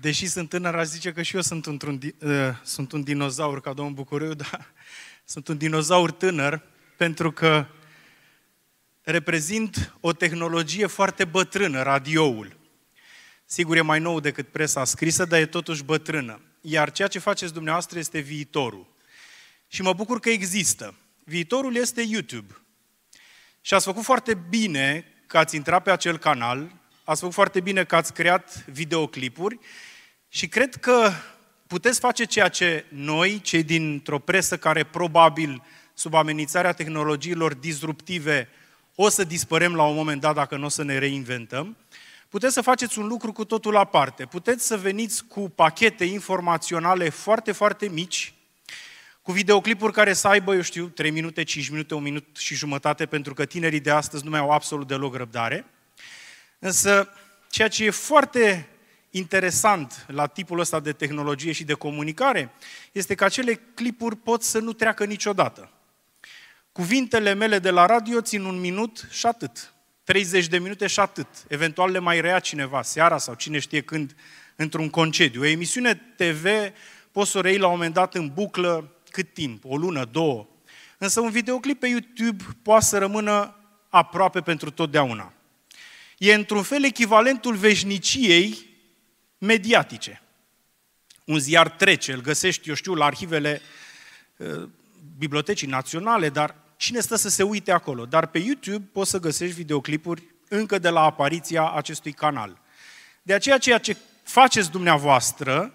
deși sunt tânăr, aș zice că și eu sunt, într-un, uh, sunt un dinozaur ca domnul Bucuriu, dar sunt un dinozaur tânăr pentru că reprezint o tehnologie foarte bătrână, radioul. Sigur, e mai nou decât presa scrisă, dar e totuși bătrână. Iar ceea ce faceți dumneavoastră este viitorul. Și mă bucur că există. Viitorul este YouTube. Și ați făcut foarte bine că ați intrat pe acel canal Ați făcut foarte bine că ați creat videoclipuri și cred că puteți face ceea ce noi, cei dintr-o presă care probabil sub amenințarea tehnologiilor disruptive o să dispărem la un moment dat dacă nu o să ne reinventăm, puteți să faceți un lucru cu totul aparte. Puteți să veniți cu pachete informaționale foarte, foarte mici, cu videoclipuri care să aibă, eu știu, 3 minute, 5 minute, 1 minut și jumătate, pentru că tinerii de astăzi nu mai au absolut deloc răbdare – Însă, ceea ce e foarte interesant la tipul ăsta de tehnologie și de comunicare este că acele clipuri pot să nu treacă niciodată. Cuvintele mele de la radio țin un minut și atât. 30 de minute și atât. Eventual le mai rea cineva seara sau cine știe când într-un concediu. O emisiune TV poți să o rei la un moment dat în buclă cât timp? O lună, două. Însă un videoclip pe YouTube poate să rămână aproape pentru totdeauna e într-un fel echivalentul veșniciei mediatice. Un ziar trece, îl găsești, eu știu, la arhivele uh, Bibliotecii Naționale, dar cine stă să se uite acolo? Dar pe YouTube poți să găsești videoclipuri încă de la apariția acestui canal. De aceea, ceea ce faceți dumneavoastră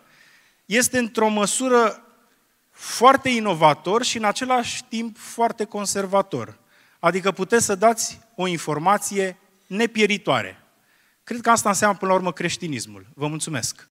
este într-o măsură foarte inovator și în același timp foarte conservator. Adică puteți să dați o informație nepieritoare. Cred că asta înseamnă până la urmă creștinismul. Vă mulțumesc!